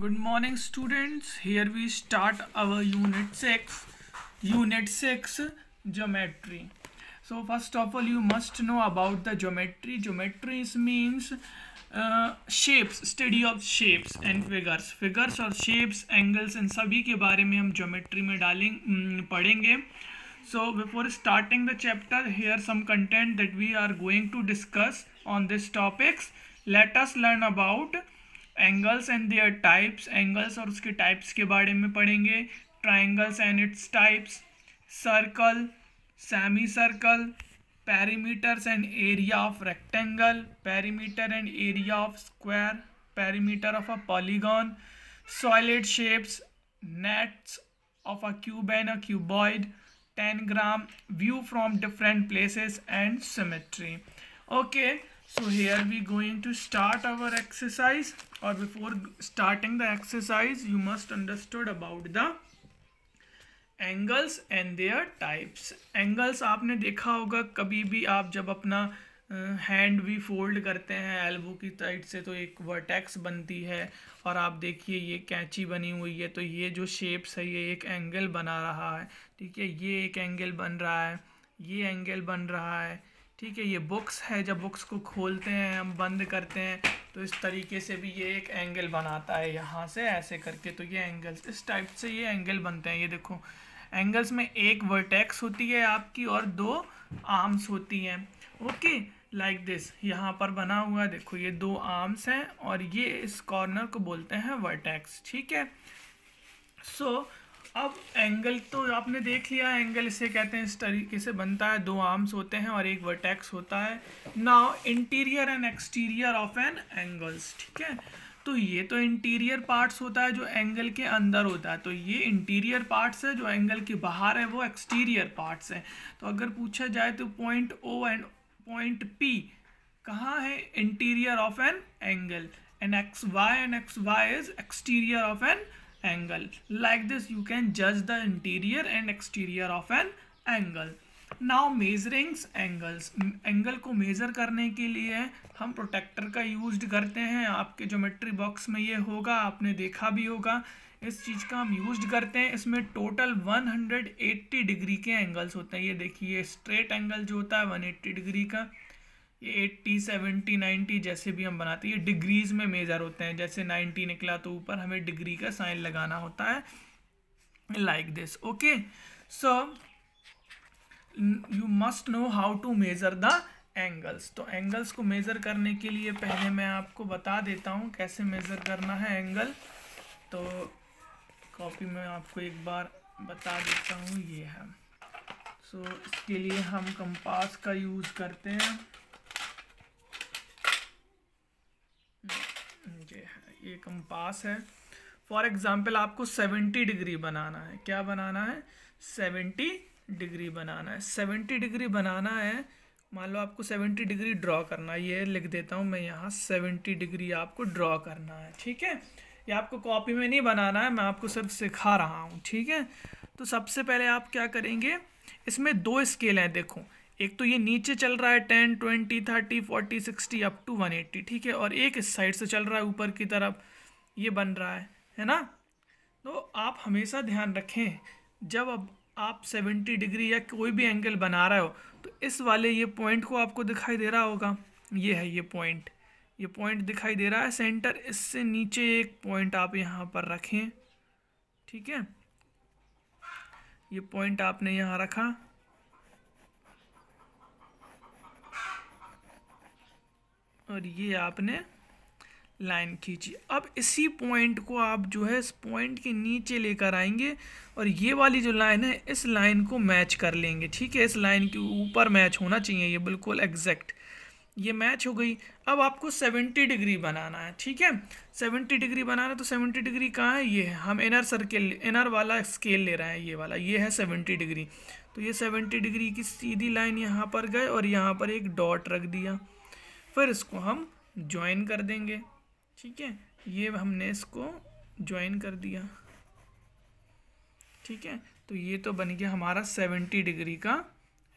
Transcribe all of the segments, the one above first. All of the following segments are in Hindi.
Good morning students here we start our unit six unit six geometry so first of all you must know about the geometry geometry is means shapes study of shapes and figures figures और शेप्स एंगल्स इन सभी के बारे में हम ज्योमेट्री में डालेंगे पढ़ेंगे so before starting the chapter here some content that we are going to discuss on this topics let us learn about angles and their types angles और उसके टाइप्स के बारे में पढ़ेंगे triangles and its types circle semi circle perimeters and area of rectangle perimeter and area of square perimeter of a polygon solid shapes nets of a cube and a cuboid tangram view from different places and symmetry okay so here we going to start our exercise or before starting the exercise you must understood about the angles and their types angles आपने देखा होगा कभी भी आप जब अपना हैंड भी फोल्ड करते हैं एल्बो की साइड से तो एक वर्टेक्स बनती है और आप देखिए ये कैंची बनी हुई है तो ये जो शेप्स है ये एक एंगल बना रहा है ठीक है ये एक एंगल बन रहा है ये एंगल बन रहा है ठीक है ये बुक्स है जब बुक्स को खोलते हैं हम बंद करते हैं तो इस तरीके से भी ये एक एंगल बनाता है यहाँ से ऐसे करके तो ये एंगल्स इस टाइप से ये एंगल बनते हैं ये देखो एंगल्स में एक वर्टेक्स होती है आपकी और दो आर्म्स होती हैं ओके लाइक दिस यहाँ पर बना हुआ देखो ये दो आर्म्स हैं और ये इस कॉर्नर को बोलते हैं वर्टेक्स ठीक है सो so, अब एंगल तो आपने देख लिया एंगल इसे कहते हैं इस तरीके से बनता है दो आर्म्स होते हैं और एक वर्टेक्स होता है now interior and exterior of an angles ठीक है तो ये तो इंटीरियर पार्ट्स होता है जो एंगल के अंदर होता है तो ये इंटीरियर पार्ट्स है जो एंगल के बाहर है वो एक्सटीरियर पार्ट्स हैं तो अगर पूछा जाए तो point O and point P कहाँ है interior of an angle and X Y and X Y is exterior of an angle like this you can judge the interior and exterior of an angle Now measuring angles. Angle को measure करने के लिए हम प्रोटेक्टर का used करते हैं आपके geometry box में ये होगा आपने देखा भी होगा इस चीज़ का हम यूज करते हैं इसमें टोटल 180 डिग्री के एंगल्स होते हैं ये देखिए स्ट्रेट एंगल जो होता है 180 डिग्री का एट्टी सेवेंटी नाइन्टी जैसे भी हम बनाते हैं ये डिग्रीज में मेज़र होते हैं जैसे नाइन्टी निकला तो ऊपर हमें डिग्री का साइन लगाना होता है like this okay so you must know how to measure the angles तो एंगल्स को मेजर करने के लिए पहले मैं आपको बता देता हूँ कैसे मेजर करना है एंगल तो कॉपी में आपको एक बार बता देता हूँ ये है so इसके लिए हम कंपास का यूज़ करते हैं ये ये कंपास है फॉर एग्ज़ाम्पल आपको सेवेंटी डिग्री बनाना है क्या बनाना है सेवेंटी डिग्री बनाना है सेवेंटी डिग्री बनाना है मान लो आपको सेवेंटी डिग्री ड्रॉ करना है ये लिख देता हूँ मैं यहाँ सेवेंटी डिग्री आपको ड्रॉ करना है ठीक है ये आपको कॉपी में नहीं बनाना है मैं आपको सब सिखा रहा हूँ ठीक है तो सबसे पहले आप क्या करेंगे इसमें दो स्केल हैं देखो एक तो ये नीचे चल रहा है ten twenty thirty forty sixty up to one eighty ठीक है और एक इस साइड से चल रहा है ऊपर की तरफ ये बन रहा है है ना तो आप हमेशा ध्यान रखें जब अब आप सेवेंटी डिग्री या कोई भी एंगल बना रहे हो तो इस वाले ये पॉइंट को आपको दिखाई दे रहा होगा ये है ये पॉइंट ये पॉइंट दिखाई दे रहा है सेंटर इससे नीचे एक पॉइंट आप यहाँ पर रखें ठीक है ये पॉइंट आपने यहाँ रखा और ये आपने लाइन खींची अब इसी पॉइंट को आप जो है इस पॉइंट के नीचे लेकर आएंगे और ये वाली जो लाइन है इस लाइन को मैच कर लेंगे ठीक है इस लाइन के ऊपर मैच होना चाहिए ये बिल्कुल एग्जैक्ट ये मैच हो गई अब आपको 70 डिग्री बनाना है ठीक है 70 डिग्री बनाना है तो 70 डिग्री कहाँ है ये है हम इनर सर्किल इनर वाला स्केल ले रहे हैं ये वाला ये है 70 डिग्री तो ये 70 डिग्री की सीधी लाइन यहाँ पर गए और यहाँ पर एक डॉट रख दिया फिर इसको हम ज्वाइन कर देंगे ठीक है ये हमने इसको ज्वाइन कर दिया ठीक है तो ये तो बन गया हमारा सेवेंटी डिग्री का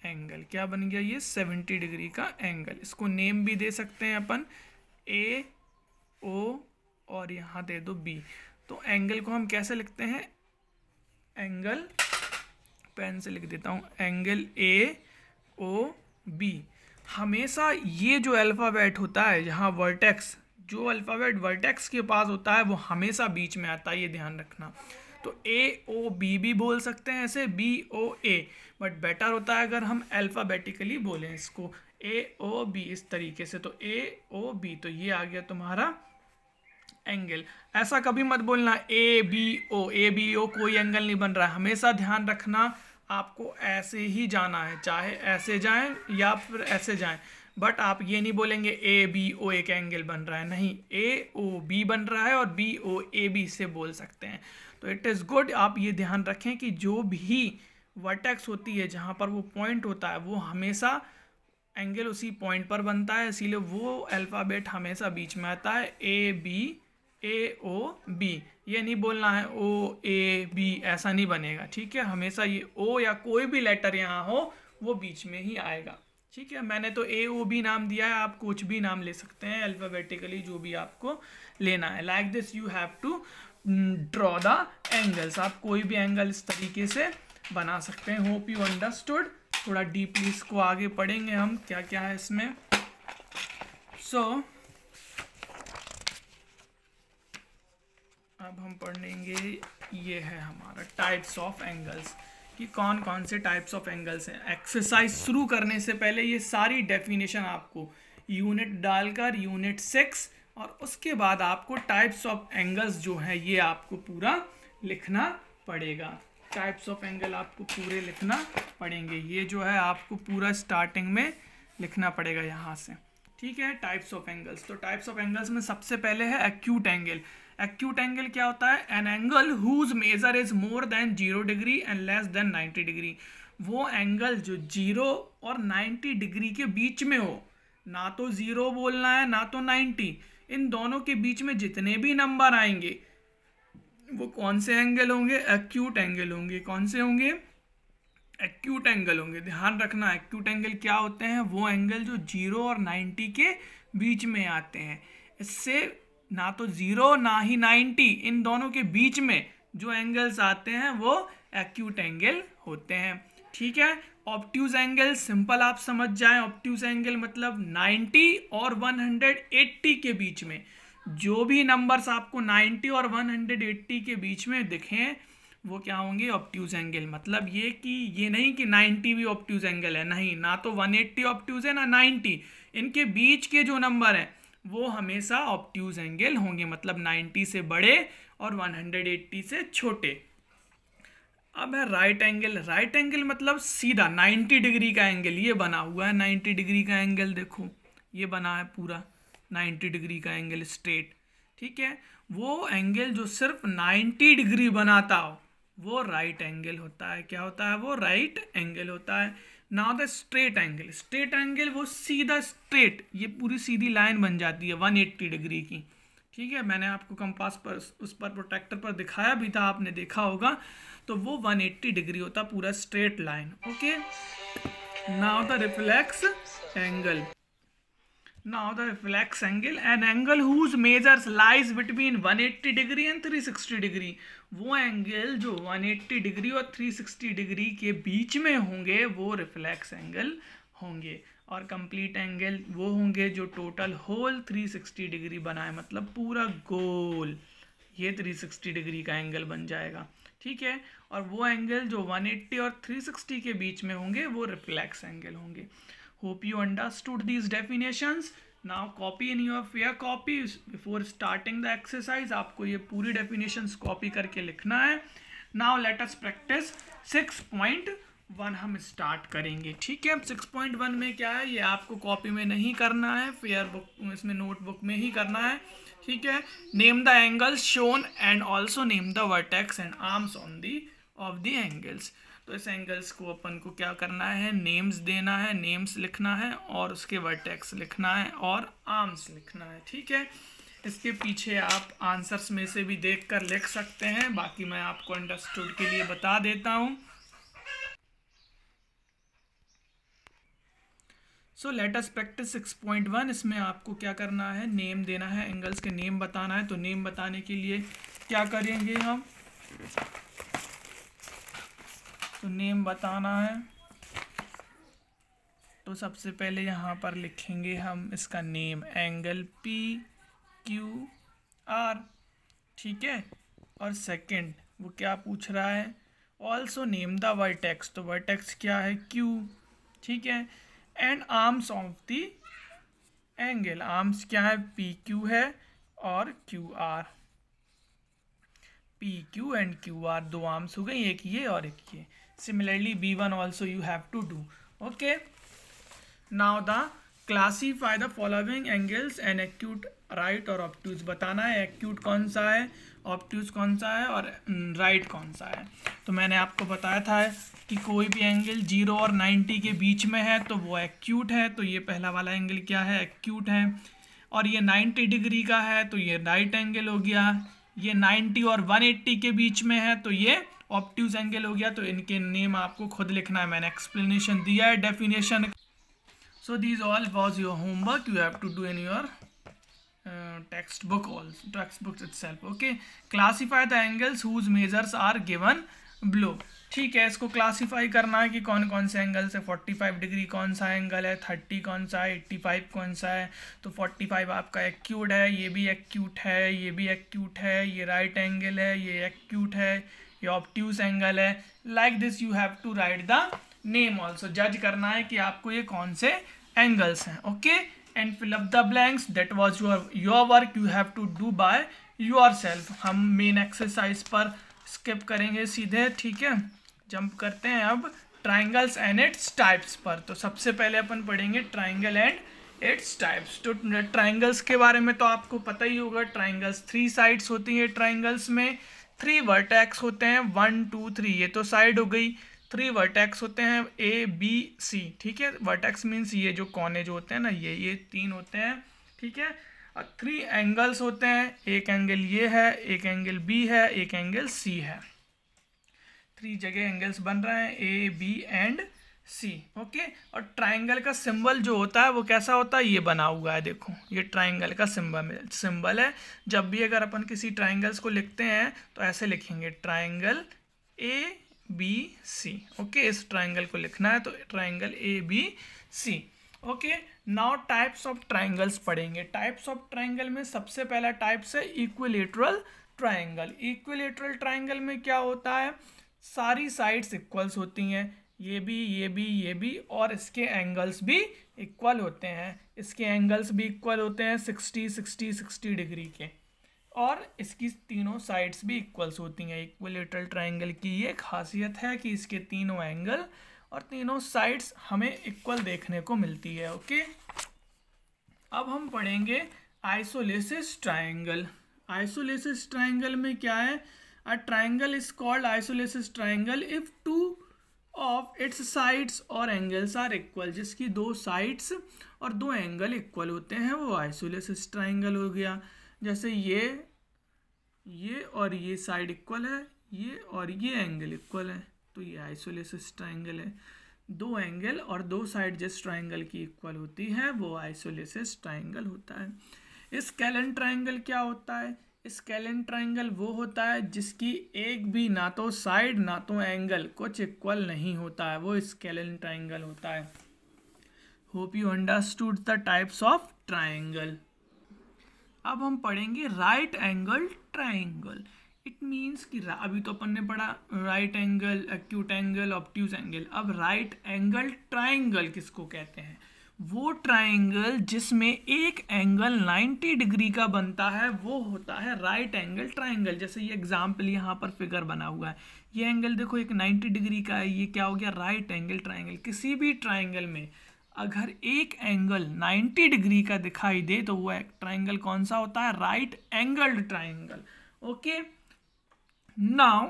एंगल क्या बन गया ये सेवेंटी डिग्री का एंगल इसको नेम भी दे सकते हैं अपन ए ओ और यहाँ दे दो बी तो एंगल को हम कैसे लिखते हैं एंगल पेन से लिख देता हूँ एंगल ए ओ बी हमेशा ये जो अल्फ़ाबेट होता है यहाँ वर्टेक्स जो अल्फ़ाबेट वर्टेक्स के पास होता है वो हमेशा बीच में आता है ये ध्यान रखना तो ए ओ बी भी बोल सकते हैं ऐसे B O A but better होता है अगर हम अल्फ़ाबेटिकली बोलें इसको ए ओ बी इस तरीके से तो ए ओ बी तो ये आ गया तुम्हारा एंगल ऐसा कभी मत बोलना A B O A B O कोई एंगल नहीं बन रहा है हमेशा ध्यान रखना आपको ऐसे ही जाना है चाहे ऐसे जाएं या फिर ऐसे जाएं बट आप ये नहीं बोलेंगे ए बी ओ एक एंगल बन रहा है नहीं ए ओ बी बन रहा है और बी ओ ए बी से बोल सकते हैं तो इट इज़ गुड आप ये ध्यान रखें कि जो भी वर्टेक्स होती है जहाँ पर वो पॉइंट होता है वो हमेशा एंगल उसी पॉइंट पर बनता है इसीलिए वो अल्फ़ाबेट हमेशा बीच में आता है A B A O B ये नहीं बोलना है ओ ए बी ऐसा नहीं बनेगा ठीक है हमेशा ये ओ या कोई भी लेटर यहाँ हो वो बीच में ही आएगा ठीक है मैंने तो ए ओ बी नाम दिया है आप कुछ भी नाम ले सकते हैं अल्फ़ाबेटिकली जो भी आपको लेना है like this you have to draw the angles आप कोई भी एंगल इस तरीके से बना सकते हैं होप यू अंडरस्टूड थोड़ा डीपली इसको आगे पढ़ेंगे हम क्या क्या है इसमें सो so, अब हम पढ़ लेंगे ये है हमारा टाइप्स ऑफ एंगल्स कि कौन कौन से टाइप्स ऑफ एंगल्स हैं एक्सरसाइज शुरू करने से पहले ये सारी डेफिनेशन आपको यूनिट डालकर यूनिट सिक्स और उसके बाद आपको टाइप्स ऑफ एंगल्स जो है ये आपको पूरा लिखना पड़ेगा टाइप्स ऑफ एंगल आपको पूरे लिखना पड़ेंगे ये जो है आपको पूरा स्टार्टिंग में लिखना पड़ेगा यहाँ से ठीक है टाइप्स ऑफ एंगल्स तो टाइप्स ऑफ एंगल्स में सबसे पहले है एक्यूट एंगल एक्यूट एंगल क्या होता है an angle whose measure is more than zero degree and less than ninety degree वो एंगल जो जीरो और नाइन्टी डिग्री के बीच में हो ना तो ज़ीरो बोलना है ना तो नाइन्टी इन दोनों के बीच में जितने भी नंबर आएंगे वो कौन से एंगल होंगे एक्यूट एंगल होंगे कौन से होंगे एक्यूट एंगल होंगे ध्यान रखना एक्यूट एंगल क्या होते हैं वो एंगल जो जीरो और नाइन्टी के बीच में आते हैं इससे ना तो ज़ीरो ना ही नाइन्टी इन दोनों के बीच में जो एंगल्स आते हैं वो एक्यूट एंगल होते हैं ठीक है ऑप्ट्यूज एंगल सिंपल आप समझ जाएं ऑप्ट्यूज एंगल मतलब 90 और 180 के बीच में जो भी नंबर्स आपको 90 और 180 के बीच में दिखें वो क्या होंगे ऑप्ट्यूज एंगल मतलब ये कि ये नहीं कि 90 भी ऑप्ट्यूज एंगल है नहीं ना तो 180 ऑप्ट्यूज है ना 90 इनके बीच के जो नंबर हैं वो हमेशा ऑप्ट्यूज एंगल होंगे मतलब 90 से बड़े और 180 से छोटे अब है राइट एंगल राइट एंगल मतलब सीधा 90 डिग्री का एंगल ये बना हुआ है 90 डिग्री का एंगल देखो ये बना है पूरा 90 डिग्री का एंगल स्ट्रेट ठीक है वो एंगल जो सिर्फ 90 डिग्री बनाता हो वो राइट right एंगल होता है क्या होता है वो राइट right एंगल होता है now the straight angle straight angle वो सीधा स्ट्रेट ये पूरी सीधी लाइन बन जाती है 180 डिग्री की ठीक है मैंने आपको कंपास पर उस पर प्रोटेक्टर पर दिखाया भी था आपने देखा होगा तो वो 180 डिग्री होता पूरा straight line okay now the reflex angle Now the flex angle, an angle whose measures lies between 180 degree and 360 degree. वो एंगल जो 180 डिग्री और 360 डिग्री के बीच में होंगे वो रिफ्लेक्स एंगल होंगे और कंप्लीट एंगल वो होंगे जो टोटल होल 360 डिग्री बनाए मतलब पूरा गोल ये 360 डिग्री का एंगल बन जाएगा ठीक है और वो एंगल जो 180 और 360 के बीच में होंगे वो रिफ्लेक्स एंगल होंगे Hope you understood these definitions. Now copy in your fair copies before starting the exercise. आपको ये पूरी definitions copy करके लिखना है Now let us practice 6.1 हम start करेंगे ठीक है अब 6.1 में क्या है ये आपको copy में नहीं करना है फेयर बुक इसमें नोटबुक में ही करना है ठीक है name the angles shown and also name the vertex and arms on the of the angles तो इस एंगल्स को अपन को क्या करना है नेम्स देना है नेम्स लिखना है और उसके वर्टेक्स लिखना है और आर्म्स लिखना है ठीक है इसके पीछे आप आंसर्स में से भी देख कर लिख सकते हैं बाकी मैं आपको अंडरस्टूड के लिए बता देता हूँ so let's practice six point one इसमें आपको क्या करना है नेम देना है एंगल्स के नेम बताना है तो नेम बताने के लिए क्या करेंगे हम तो नेम बताना है तो सबसे पहले यहाँ पर लिखेंगे हम इसका name angle P Q R ठीक है और सेकंड वो क्या पूछ रहा है ऑल्सो नेम द वर्टेक्स तो वर्टेक्स क्या है क्यू ठीक है and arms of the angle arms क्या है पी क्यू है और Q R P Q and Q R दो आर्म्स हो गई एक ये और एक ये similarly b1 also you have to do okay now the classify the following angles and acute right और obtuse बताना है acute कौन सा है obtuse कौन सा है और right कौन सा है तो मैंने आपको बताया था कि कोई भी एंगल जीरो और नाइन्टी के बीच में है तो वो एक्यूट है तो ये पहला वाला एंगल क्या है एक्यूट है और ये नाइन्टी डिग्री का है तो ये राइट एंगल हो गया ये नाइन्टी और वन एट्टी के बीच में है तो ये ऑप्टिव एंगल हो गया तो इनके नेम आपको खुद लिखना है मैंने एक्सप्लेनेशन दिया है definition so this all was your homework you have to do in your text book also textbooks itself okay classify the angles whose measures are given below ठीक है इसको क्लासीफाई करना है कि कौन कौन से एंगल्स है 45 डिग्री कौन सा एंगल है 30 कौन सा है 85 कौन सा है तो 45 आपका एक्यूट है ये भी एक्यूट है ये भी एक्यूट है ये राइट right एंगल है ये एक्यूट है ये ऑप्ट्यूस एंगल है like this you have to write the name also जज करना है कि आपको ये कौन से एंगल्स हैं okay and fill up the blanks that was your your work you have to do by your yourself हम मेन एक्सरसाइज पर स्किप करेंगे सीधे ठीक है जंप करते हैं अब ट्राइंगल्स एंड इट्स टाइप्स पर तो सबसे पहले अपन पढ़ेंगे ट्राइंगल एंड इट्स टाइप्स तो ट्राइंगल्स के बारे में तो आपको पता ही होगा ट्राइंगल्स थ्री साइड्स होती हैं ट्राइंगल्स में थ्री वर्टैक्स होते हैं वन टू थ्री ये तो साइड हो गई थ्री वर्टैक्स होते हैं ए बी सी ठीक है वर्टैक्स मीन्स ये जो कोने जो होते हैं ना ये ये तीन होते हैं ठीक है थ्री एंगल्स होते हैं एक एंगल ये है एक एंगल बी है एक एंगल सी है थ्री जगह एंगल्स बन रहे हैं A B and C okay और ट्राइंगल का सिंबल जो होता है वो कैसा होता है ये बना हुआ है देखो ये ट्राइंगल का सिंबल सिंबल है जब भी अगर अपन किसी ट्राइंगल्स को लिखते हैं तो ऐसे लिखेंगे triangle A B C okay इस ट्राइंगल को लिखना है तो triangle A B C okay now types of triangles पढ़ेंगे टाइप्स ऑफ ट्राइंगल में सबसे पहला टाइप्स है इक्विलेटरल ट्राइंगल इक्विलेटरल ट्राइंगल में क्या होता है सारी साइड्स इक्वल्स होती हैं ये भी ये भी ये भी और इसके एंगल्स भी इक्वल होते हैं इसके एंगल्स भी इक्वल होते हैं सिक्सटी सिक्सटी सिक्सटी डिग्री के और इसकी तीनों साइड्स भी इक्वल्स होती हैं इक्वलेटरल ट्राइंगल की ये खासियत है कि इसके तीनों एंगल और तीनों साइड्स हमें इक्वल देखने को मिलती है ओके अब हम पढ़ेंगे आइसोलेसिस ट्राइंगल आइसोलेसिस ट्राइंगल में क्या है a triangle is called isosceles triangle if two of its sides और एंगल्स आर इक्वल जिसकी दो साइड्स और दो एंगल इक्वल होते हैं वो आइसोलेसिस ट्राइंगल हो गया जैसे ये ये और ये साइड इक्वल है ये और ये एंगल इक्वल है तो ये आइसोलेसिस ट्राइंगल है दो एंगल और दो साइड जिस ट्राइंगल की इक्वल होती है वो आइसोलेसिस ट्राइंगल होता है इस कैलन ट्राइंगल क्या होता है स्केलन ट्राइंगल वो होता है जिसकी एक भी ना तो साइड ना तो एंगल कुछ इक्वल नहीं होता है वो स्केलन ट्राइंगल होता है hope you understood the types of triangle अब हम पढ़ेंगे right angle triangle it means कि अभी तो अपन ने पढ़ा right angle acute angle obtuse angle अब राइट एंगल ट्राइंगल किसको कहते हैं वो ट्राइंगल जिसमें एक एंगल 90 डिग्री का बनता है वो होता है राइट एंगल ट्राइंगल जैसे ये एग्जाम्पल यहाँ पर फिगर बना हुआ है ये एंगल देखो एक 90 डिग्री का है ये क्या हो गया राइट एंगल ट्राइंगल किसी भी ट्राइंगल में अगर एक एंगल 90 डिग्री का दिखाई दे तो वो ट्राइंगल कौन सा होता है right angled triangle okay now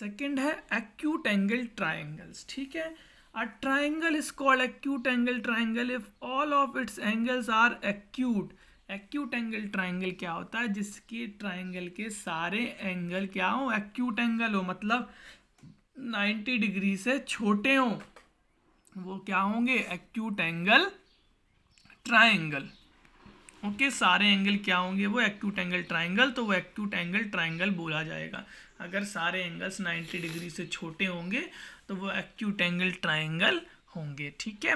second है एक्यूट एंगल ट्राइंगल्स ठीक है A triangle is called acute angle triangle if all of its angles are acute. acute angle triangle क्या होता है जिसके triangle के सारे angle क्या हो acute angle हो मतलब 90 degree से छोटे हों वो क्या होंगे acute angle triangle okay okay, सारे एंगल क्या होंगे वो एक्यूट एंगल ट्राइंगल तो वो एक्यूट एंगल ट्राइंगल बोला जाएगा अगर सारे एंगल्स 90 डिग्री से छोटे होंगे तो वो एक्यूट एंगल ट्राइंगल होंगे ठीक है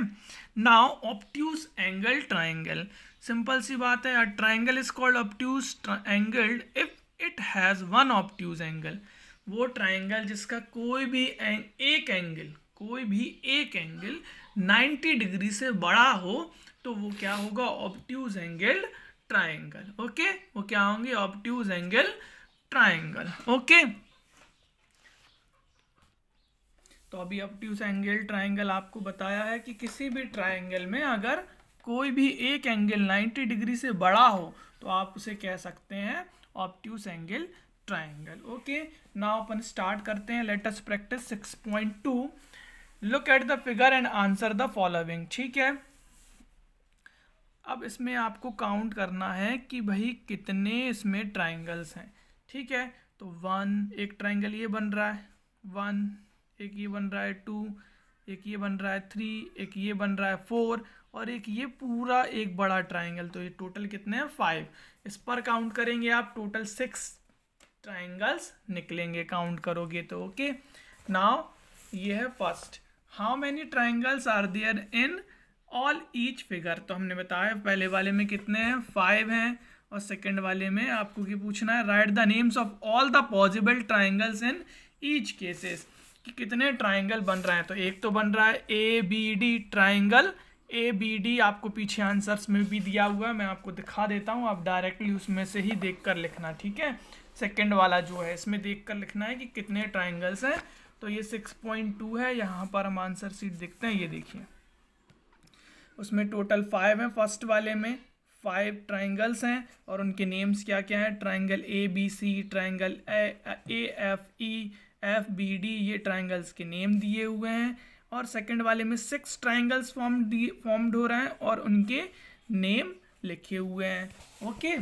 now obtuse angle triangle simple सी बात है triangle is called obtuse angled if it has one obtuse angle वो ट्राइंगल जिसका कोई भी एंग, एक एंगल कोई भी एक एंगल 90 डिग्री से बड़ा हो तो वो क्या होगा ऑप्ट्यूज एंगल ट्राइंगल ओके वो क्या होंगे ऑप्ट्यूज एंगल ट्राइंगल ओके तो अभी ट्यूस एंगल ट्राइंगल आपको बताया है कि किसी भी ट्राइंगल में अगर कोई भी एक एंगल 90 डिग्री से बड़ा हो तो आप उसे कह सकते हैं obtuse angle triangle okay now अपन स्टार्ट करते हैं let's practice 6.2 look at the figure and answer the following ठीक है अब इसमें आपको काउंट करना है कि भाई कितने इसमें ट्राइंगल्स हैं ठीक है तो वन एक ट्राइंगल ये बन रहा है वन एक ये बन रहा है टू एक ये बन रहा है थ्री एक ये बन रहा है फोर और एक ये पूरा एक बड़ा ट्राइंगल तो ये टोटल कितने हैं फाइव इस पर काउंट करेंगे आप टोटल सिक्स ट्राइंगल्स निकलेंगे काउंट करोगे तो ओके नाउ ये है first how many triangles are there in all each figure तो हमने बताया पहले वाले में कितने हैं फाइव हैं और सेकेंड वाले में आपको ये पूछना है write the names of all the possible triangles in each cases कि कितने ट्राइंगल बन रहे हैं तो एक तो बन रहा है A B D triangle A B D आपको पीछे आंसर्स में भी दिया हुआ है मैं आपको दिखा देता हूँ आप डायरेक्टली उसमें से ही देख कर लिखना ठीक है सेकेंड वाला जो है इसमें देख कर लिखना है कि कितने ट्राइंगल्स हैं तो ये सिक्स पॉइंट टू है यहाँ पर हम आंसर सीट देखते हैं ये देखिए उसमें टोटल फाइव हैं फर्स्ट वाले में फाइव ट्राइंगल्स हैं और उनके नेम्स क्या क्या हैं triangle A B C triangle A F E F B D ये ट्राइंगल्स के नेम दिए हुए हैं और सेकेंड वाले में सिक्स ट्राइंगल्स फॉर्म फॉर्म्ड हो रहे हैं और उनके नेम लिखे हुए हैं okay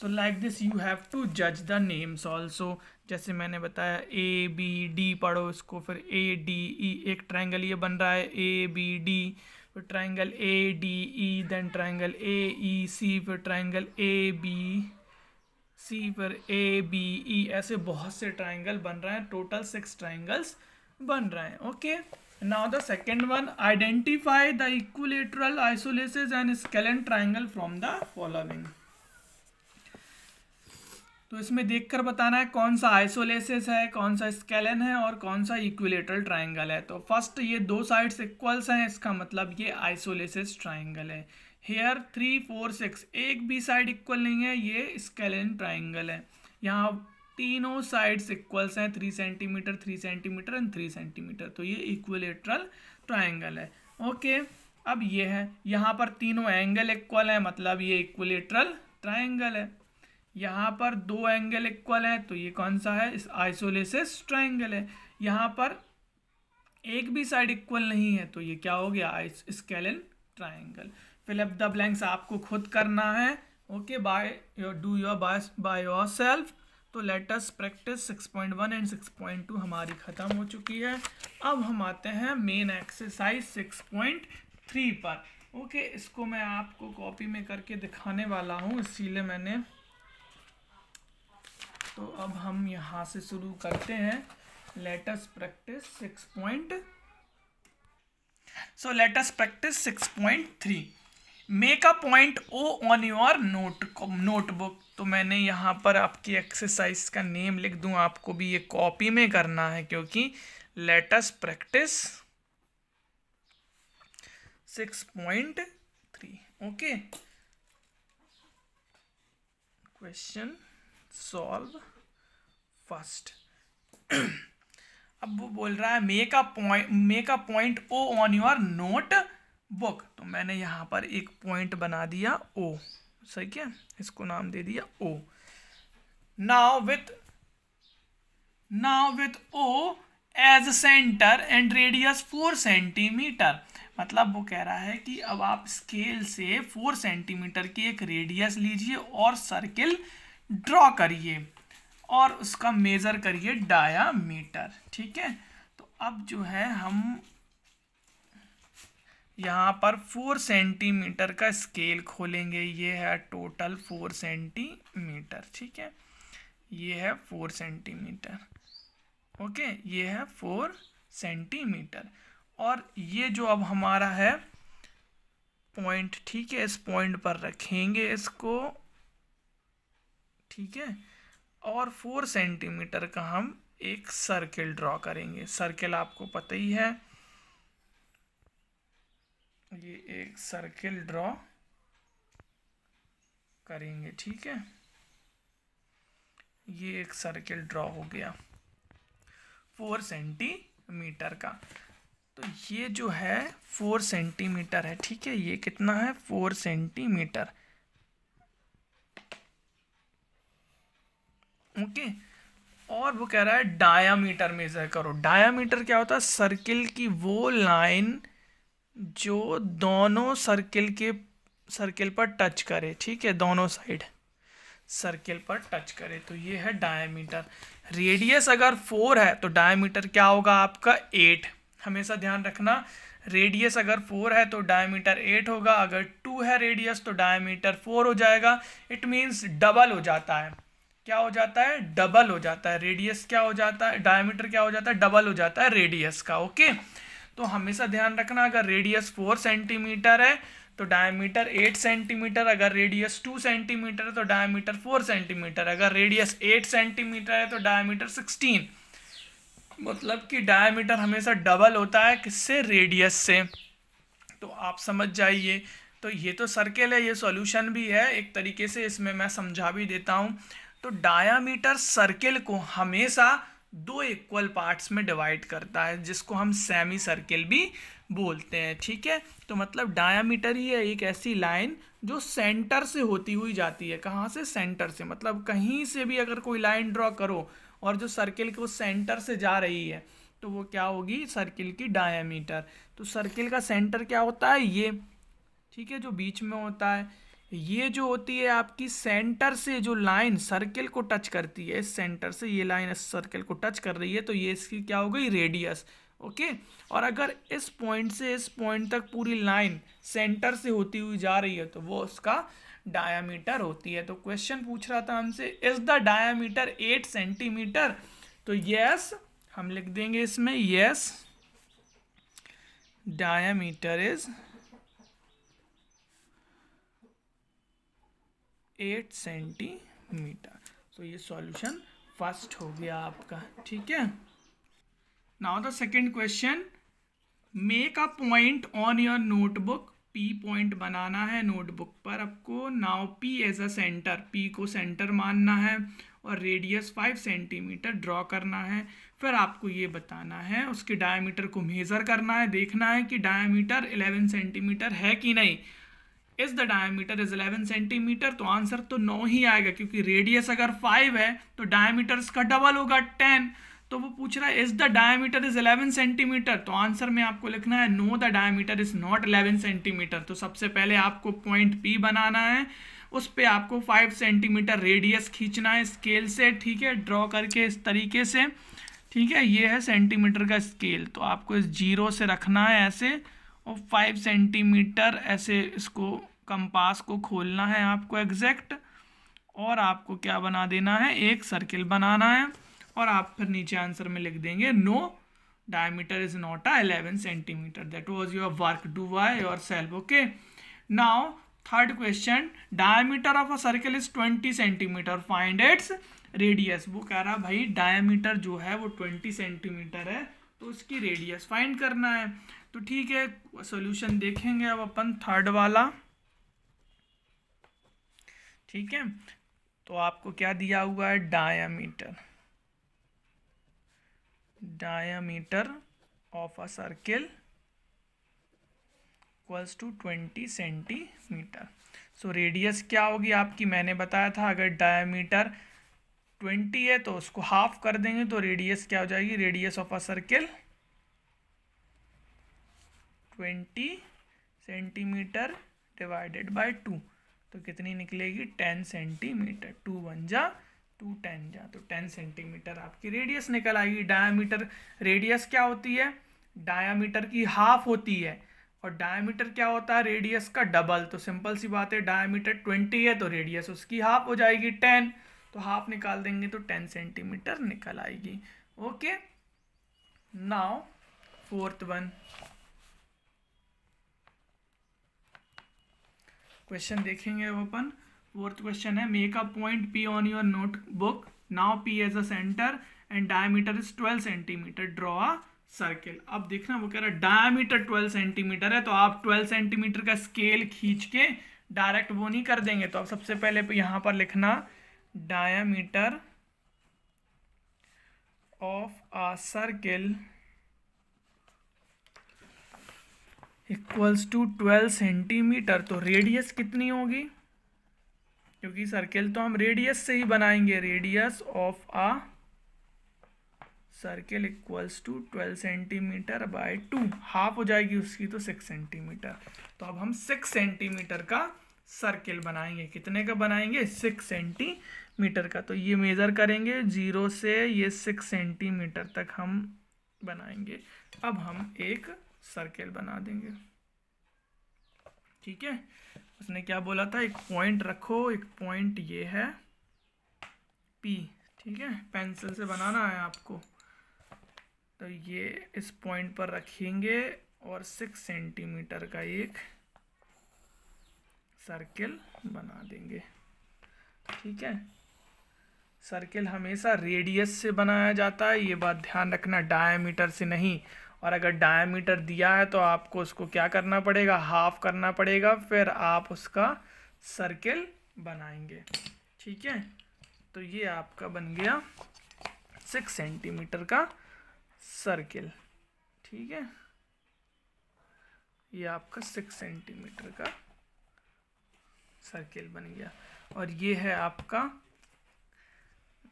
so like this you have to जज द नेम्स ऑल्सो जैसे मैंने बताया ए बी डी पढ़ो इसको फिर ए डी ई एक ट्राइंगल ये बन रहा है ए बी डी फिर triangle A D E then triangle A E C फिर ट्राइंगल ए बी सी पर ए बी ई ऐसे बहुत से ट्राइंगल बन रहे हैं टोटल सिक्स ट्राइंगल्स बन रहे हैं okay now the second one identify the equilateral isosceles and scalene triangle from the following तो इसमें देखकर बताना है कौन सा आइसोलेसेस है कौन सा स्केलन है और कौन सा इक्विलेटरल ट्राइंगल है तो फर्स्ट ये दो साइड्स इक्वल्स हैं इसका मतलब ये आइसोलेसेस ट्राइंगल है हेयर थ्री फोर सिक्स एक भी साइड इक्वल नहीं है ये स्केलेन ट्राइंगल है यहाँ तीनों साइड्स इक्वल्स हैं three centimetre three centimetre and three centimetre तो ये इक्वलेट्रल ट्राइंगल है ओके अब ये है यहाँ पर तीनों एंगल इक्वल है मतलब ये इक्वलेट्रल ट्राइंगल है यहाँ पर दो एंगल इक्वल है तो ये कौन सा है इस आइसोलेसिस ट्राइंगल है यहाँ पर एक भी साइड इक्वल नहीं है तो ये क्या हो गया आइस scalene triangle fill up the blanks आपको खुद करना है okay by do your by by your self तो लेटस प्रैक्टिस 6.1 एंड 6.2 हमारी ख़त्म हो चुकी है अब हम आते हैं मेन एक्सरसाइज 6.3 पर ओके okay, इसको मैं आपको कॉपी में करके दिखाने वाला हूँ इसीलिए मैंने तो अब हम यहाँ से शुरू करते हैं let's practice six point so let's practice six point three make a point O on your note notebook तो मैंने यहाँ पर आपकी एक्सरसाइज का नेम लिख दूँ आपको भी ये कॉपी में करना है क्योंकि let's practice six point three okay question solve first अब वो बोल रहा है make a point make a point O on your note book तो मैंने यहाँ पर एक पॉइंट बना दिया ओ सही क्या इसको नाम दे दिया O now with now with O as centre and radius four centimetre मतलब वो कह रहा है कि अब आप स्केल से फोर सेंटीमीटर की एक रेडियस लीजिए और सर्किल ड्रॉ करिए और उसका मेज़र करिए डायामीटर ठीक है तो अब जो है हम यहाँ पर फोर सेंटीमीटर का स्केल खोलेंगे ये है टोटल फोर सेंटीमीटर ठीक है ये है फोर सेंटीमीटर ओके ये है फोर सेंटीमीटर और ये जो अब हमारा है पॉइंट ठीक है इस पॉइंट पर रखेंगे इसको ठीक है और फोर सेंटीमीटर का हम एक सर्किल ड्रॉ करेंगे सर्किल आपको पता ही है ये एक सर्किल ड्रॉ करेंगे ठीक है ये एक सर्किल ड्रॉ हो गया फोर सेंटीमीटर का तो ये जो है फोर सेंटीमीटर है ठीक है ये कितना है फोर सेंटीमीटर ओके और वो कह रहा है डायामीटर मेज़र करो डायामीटर क्या होता है सर्किल की वो लाइन जो दोनों सर्किल के सर्किल पर टच करे ठीक है दोनों साइड सर्किल पर टच करे तो ये है डायमीटर रेडियस अगर फोर है तो डायमीटर क्या होगा आपका एट हमेशा ध्यान रखना रेडियस अगर फोर है तो डायमीटर एट होगा अगर टू है रेडियस तो डायमीटर फोर हो जाएगा इट मीन्स डबल हो जाता है क्या हो जाता है डबल हो जाता है रेडियस क्या हो जाता है डायमीटर क्या हो जाता है डबल हो जाता है रेडियस का ओके okay? तो हमेशा ध्यान रखना अगर रेडियस फोर सेंटीमीटर है तो डायमीटर एट सेंटीमीटर अगर रेडियस टू सेंटीमीटर है तो डायमीटर फोर सेंटीमीटर अगर रेडियस एट सेंटीमीटर है तो डायमीटर सिक्सटीन मतलब कि डायमीटर हमेशा डबल होता है किससे रेडियस से तो आप समझ जाइए तो ये तो सर्किल है ये सॉल्यूशन भी है एक तरीके से इसमें मैं समझा भी देता हूँ तो डायामीटर सर्किल को हमेशा दो इक्वल पार्ट्स में डिवाइड करता है जिसको हम सेमी सर्किल भी बोलते हैं ठीक है तो मतलब डायामीटर ही है एक ऐसी लाइन जो सेंटर से होती हुई जाती है कहाँ से सेंटर से मतलब कहीं से भी अगर कोई लाइन ड्रॉ करो और जो सर्किल के वो सेंटर से जा रही है तो वो क्या होगी सर्किल की डायामीटर तो सर्किल का सेंटर क्या होता है ये ठीक है जो बीच में होता है ये जो होती है आपकी सेंटर से जो लाइन सर्किल को टच करती है इस सेंटर से ये लाइन इस सर्किल को टच कर रही है तो ये इसकी क्या हो गई रेडियस ओके और अगर इस पॉइंट से इस पॉइंट तक पूरी लाइन सेंटर से होती हुई जा रही है तो वो उसका डायामीटर होती है तो क्वेश्चन पूछ रहा था हमसे is the diameter eight centimetre तो यस हम लिख देंगे इसमें yes diameter is eight centimetre so ये सॉल्यूशन फर्स्ट हो गया आपका ठीक है now the second question make a point on your notebook P point बनाना है नोटबुक पर आपको now P as a centre P को सेंटर मानना है और रेडियस फाइव सेंटीमीटर ड्रॉ करना है फिर आपको ये बताना है उसके डायमीटर को मेज़र करना है देखना है कि डायमीटर इलेवन सेंटीमीटर है कि नहीं is the diameter is 11 centimetre तो आंसर तो नो ही आएगा क्योंकि रेडियस अगर फाइव है तो डायमीटर का डबल होगा टेन तो वो पूछ रहा है is the diameter is 11 centimetre तो आंसर में आपको लिखना है no the diameter is not 11 centimetre तो सबसे पहले आपको पॉइंट पी बनाना है उस पर आपको 5 सेंटीमीटर रेडियस खींचना है स्केल से ठीक है ड्रॉ करके इस तरीके से ठीक है ये है सेंटीमीटर का स्केल तो आपको इस जीरो से रखना है ऐसे और फाइव सेंटीमीटर ऐसे इसको कंपास को खोलना है आपको एग्जैक्ट और आपको क्या बना देना है एक सर्किल बनाना है और आप फिर नीचे आंसर में लिख देंगे no diameter is not a eleven centimetre that was your work do by yourself okay now third question diameter of a circle is twenty centimetre find its radius वो कह रहा भाई डायमीटर जो है वो ट्वेंटी सेंटीमीटर है तो उसकी रेडियस फाइंड करना है तो ठीक है सॉल्यूशन देखेंगे अब अपन थर्ड वाला ठीक है तो आपको क्या दिया हुआ है diameter diameter of a circle equals to twenty centimetre so radius क्या होगी आपकी मैंने बताया था अगर डायामीटर ट्वेंटी है तो उसको हाफ कर देंगे तो रेडियस क्या हो जाएगी radius of a circle twenty centimetre divided by two तो कितनी निकलेगी टेन सेंटीमीटर टू वन जा टू टेन जा तो टेन सेंटीमीटर आपकी रेडियस निकल आएगी डायामीटर रेडियस क्या होती है डायामीटर की हाफ होती है और डायामीटर क्या होता है रेडियस का डबल तो सिंपल सी बात है डायामीटर ट्वेंटी है तो रेडियस उसकी हाफ हो जाएगी टेन तो हाफ निकाल देंगे तो टेन सेंटीमीटर निकल आएगी okay now fourth one question देखेंगे अपन फोर्थ क्वेश्चन है make a point P on your notebook now P as a centre and diameter is twelve centimetre draw a circle अब देखना वो कह रहा है डायमीटर ट्वेल्व सेंटीमीटर है तो आप ट्वेल्व सेंटीमीटर का स्केल खींच के डायरेक्ट वो नहीं कर देंगे तो अब सबसे पहले यहां पर लिखना diameter of a circle equals to twelve centimetre तो रेडियस कितनी होगी क्योंकि सर्किल तो हम रेडियस से ही बनाएंगे radius of a circle equals to twelve centimetre by two half हो जाएगी उसकी तो सिक्स सेंटीमीटर तो अब हम सिक्स सेंटीमीटर का सर्किल बनाएंगे कितने का बनाएंगे सिक्स सेंटीमीटर मीटर का तो ये मेज़र करेंगे ज़ीरो से ये सिक्स सेंटीमीटर तक हम बनाएंगे अब हम एक सर्किल बना देंगे ठीक है उसने क्या बोला था एक पॉइंट रखो एक पॉइंट ये है पी ठीक है पेंसिल से बनाना है आपको तो ये इस पॉइंट पर रखेंगे और सिक्स सेंटीमीटर का एक सर्किल बना देंगे ठीक है सर्किल हमेशा रेडियस से बनाया जाता है ये बात ध्यान रखना डायमीटर से नहीं और अगर डायमीटर दिया है तो आपको उसको क्या करना पड़ेगा हाफ करना पड़ेगा फिर आप उसका सर्किल बनाएंगे ठीक है तो ये आपका बन गया सिक्स सेंटीमीटर का सर्किल ठीक है ये आपका सिक्स सेंटीमीटर का सर्किल बन गया और ये है आपका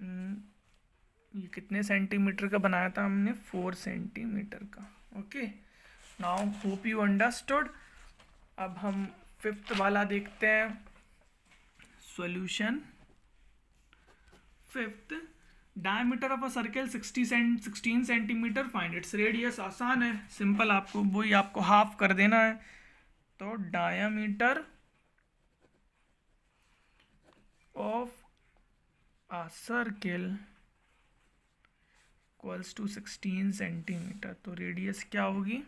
हम्म। ये कितने सेंटीमीटर का बनाया था हमने फोर सेंटीमीटर का okay now hope you understood अब हम फिफ्थ वाला देखते हैं सॉल्यूशन फिफ्थ diameter of a circle sixty cent sixteen centimetre find its radius आसान है सिंपल आपको वही आपको हाफ कर देना है तो diameter of a circle equals to sixteen centimetre तो रेडियस क्या होगी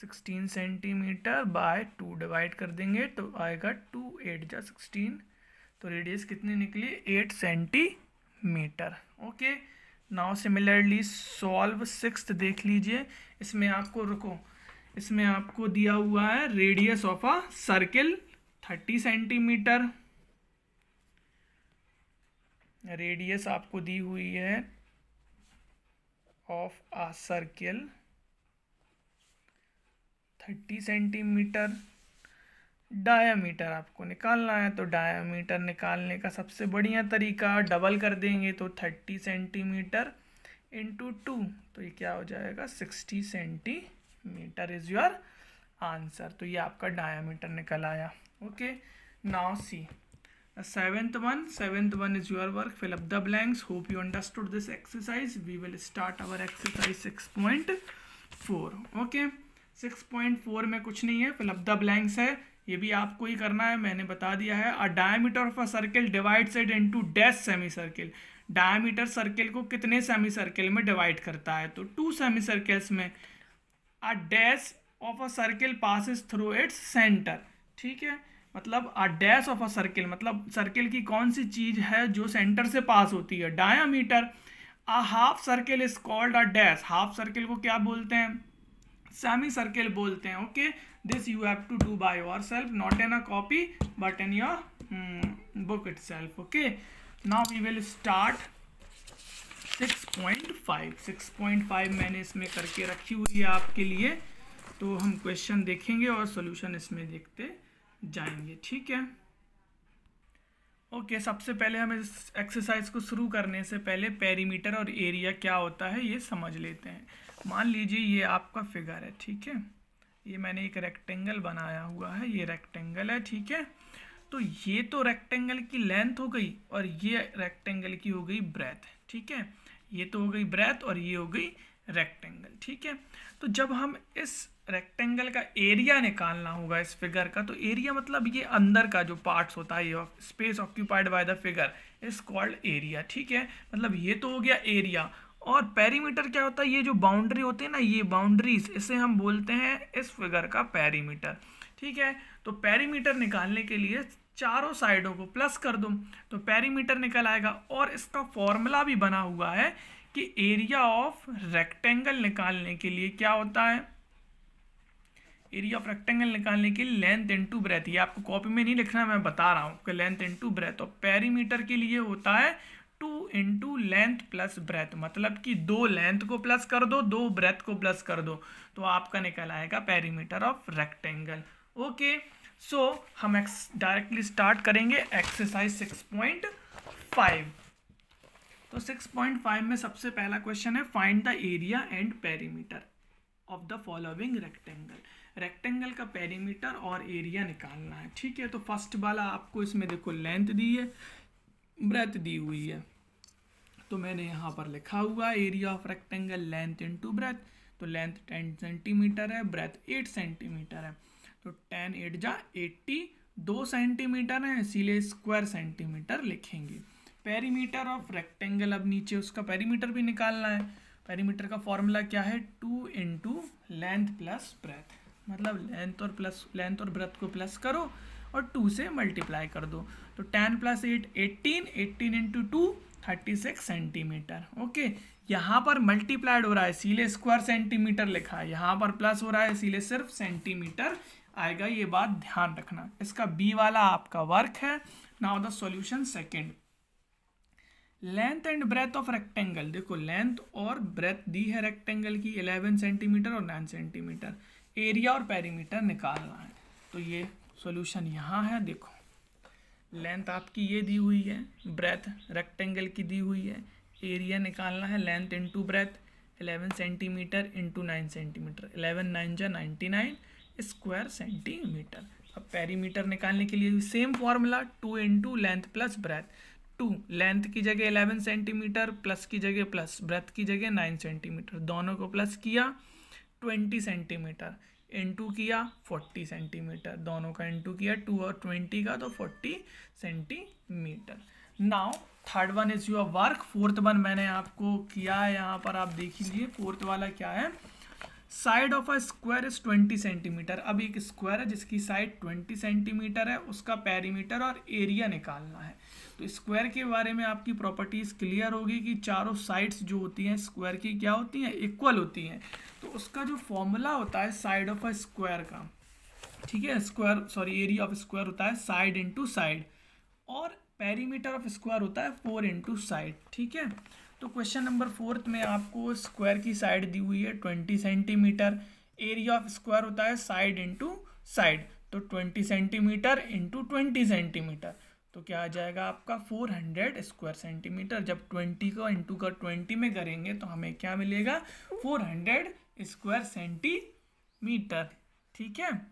sixteen centimetre by two divide कर देंगे तो आएगा टू एट जा सिक्सटीन तो रेडियस कितनी निकली eight centimetre okay now similarly solve six देख लीजिए इसमें आपको रुको इसमें आपको दिया हुआ है radius of a circle thirty centimetre radius आपको दी हुई है of a circle thirty centimetre diameter आपको निकालना है तो डायामीटर निकालने का सबसे बढ़िया तरीका डबल कर देंगे तो थर्टी सेंटीमीटर इंटू टू तो ये क्या हो जाएगा sixty centimetre is your answer तो ये आपका डायामीटर निकल आया okay now see seventh one seventh one is your work fill up the blanks hope you understood this exercise we will start our exercise six point four okay six point four में कुछ नहीं है फिल अप द ब्लैंक्स है ये भी आपको ही करना है मैंने बता दिया है a diameter of a circle divides it into dash semicircle diameter circle को कितने सेमी सर्किल में डिवाइड करता है तो टू सेमी सर्किल्स में a dash of a circle passes through its centre ठीक है मतलब a dash of a circle मतलब सर्किल की कौन सी चीज़ है जो सेंटर से पास होती है diameter a half circle is called a dash half circle को क्या बोलते हैं सेमी सर्किल बोलते हैं okay this you have to do by your yourself not in a copy but in your book itself okay now we will start 6.5 6.5 मैंने इसमें करके रखी हुई है आपके लिए तो हम क्वेश्चन देखेंगे और सोल्यूशन इसमें देखते जाएंगे ठीक है ओके okay, सबसे पहले हम इस एक्सरसाइज को शुरू करने से पहले पेरीमीटर और एरिया क्या होता है ये समझ लेते हैं मान लीजिए ये आपका फिगर है ठीक है ये मैंने एक रेक्टेंगल बनाया हुआ है ये रेक्टेंगल है ठीक है तो ये तो रेक्टेंगल की लेंथ हो गई और ये रेक्टेंगल की हो गई ब्रेथ ठीक है ये तो हो गई ब्रेथ और ये हो गई रेक्टेंगल ठीक है तो जब हम इस रेक्टेंगल का एरिया निकालना होगा इस फिगर का तो एरिया मतलब ये अंदर का जो पार्ट्स होता है ये space occupied by the figure is called area ठीक है मतलब ये तो हो गया एरिया और पेरीमीटर क्या होता है ये जो बाउंड्री होती है ना ये बाउंड्रीज इसे हम बोलते हैं इस फिगर का पेरीमीटर ठीक है तो पेरीमीटर निकालने के लिए चारों साइडों को प्लस कर दो तो पेरीमीटर निकल आएगा और इसका फॉर्मूला भी बना हुआ है कि एरिया ऑफ रेक्टेंगल निकालने के लिए क्या होता है एरिया ऑफ रेक्टेंगल निकालने के लिए लेंथ इनटू ब्रेथ ये आपको कॉपी में नहीं लिखना मैं बता रहा हूँ कि लेंथ इनटू ब्रेथ और तो पेरीमीटर के लिए होता है two into length plus breadth मतलब कि दो लेंथ को प्लस कर दो दो ब्रेथ को प्लस कर दो तो आपका निकल आएगा perimeter of rectangle okay okay. So so, हम एक्स डायरेक्टली स्टार्ट करेंगे एक्सरसाइज सिक्स पॉइंट फाइव तो सिक्स पॉइंट फाइव में सबसे पहला क्वेश्चन है find the area and perimeter of the following rectangle rectangle का पेरीमीटर और एरिया निकालना है ठीक है तो फर्स्ट वाला आपको इसमें देखो लेंथ दी है ब्रेथ दी हुई है तो मैंने यहाँ पर लिखा हुआ area of rectangle length into breadth तो लेंथ टेन सेंटीमीटर है ब्रेथ एट सेंटीमीटर है तो टेन एट जा एट्टी दो सेंटीमीटर है इसीलिए स्क्वायर सेंटीमीटर लिखेंगे पेरीमीटर ऑफ रेक्टेंगल अब नीचे उसका पेरीमीटर भी निकालना है पेरीमीटर का फॉर्मूला क्या है two into length plus breadth मतलब लेंथ और प्लस लेंथ और ब्रेथ को प्लस करो और टू से मल्टीप्लाई कर दो तो ten plus eight eighteen eighteen into two thirty six centimetre okay यहाँ पर मल्टीप्लाइड हो रहा है इसीलिए स्क्वायर सेंटीमीटर लिखा है यहाँ पर प्लस हो रहा है इसीलिए सिर्फ सेंटीमीटर आएगा ये बात ध्यान रखना इसका बी वाला आपका वर्क है now the solution second length and breadth of rectangle देखो लेंथ और ब्रेथ दी है रेक्टेंगल की 11 सेंटीमीटर और 9 सेंटीमीटर एरिया और पेरीमीटर निकालना है तो ये सॉल्यूशन यहाँ है देखो लेंथ आपकी ये दी हुई है ब्रेथ रेक्टेंगल की दी हुई है एरिया निकालना है length into breadth 11 centimetre into nine centimetre 11 nine जा नाइन्टी नाइन स्क्वायर सेंटीमीटर अब पेरीमीटर निकालने के लिए भी same formula two into length plus breadth two length की जगह इलेवन सेंटीमीटर प्लस की जगह प्लस ब्रेथ की जगह नाइन सेंटीमीटर दोनों को प्लस किया ट्वेंटी सेंटीमीटर इंटू किया फोर्टी सेंटीमीटर दोनों का इंटू किया टू और ट्वेंटी का तो forty centimetre now third one is your work fourth one मैंने आपको किया है यहाँ पर आप देख लीजिए फोर्थ वाला क्या है side of a square is 20 centimetre अब एक स्क्वायर है जिसकी साइड 20 सेंटीमीटर है उसका पैरीमीटर और एरिया निकालना है तो स्क्वायर के बारे में आपकी प्रॉपर्टीज़ क्लियर होगी कि चारों साइड्स जो होती हैं स्क्वायर की क्या होती हैं इक्वल होती हैं तो उसका जो फॉर्मूला होता है साइड ऑफ अ स्क्वायर का ठीक है square sorry area of square होता है साइड इंटू साइड और पैरीमीटर ऑफ स्क्वायर होता है फोर इंटू साइड ठीक है तो क्वेश्चन नंबर फोर्थ में आपको स्क्वायर की साइड दी हुई है twenty centimetre area of square होता है साइड इंटू साइड तो twenty centimetre into twenty centimetre तो क्या आ जाएगा आपका फोर हंड्रेड स्क्वायर सेंटीमीटर जब ट्वेंटी को इंटू का ट्वेंटी में करेंगे तो हमें क्या मिलेगा फोर हंड्रेड स्क्वायर सेंटीमीटर ठीक है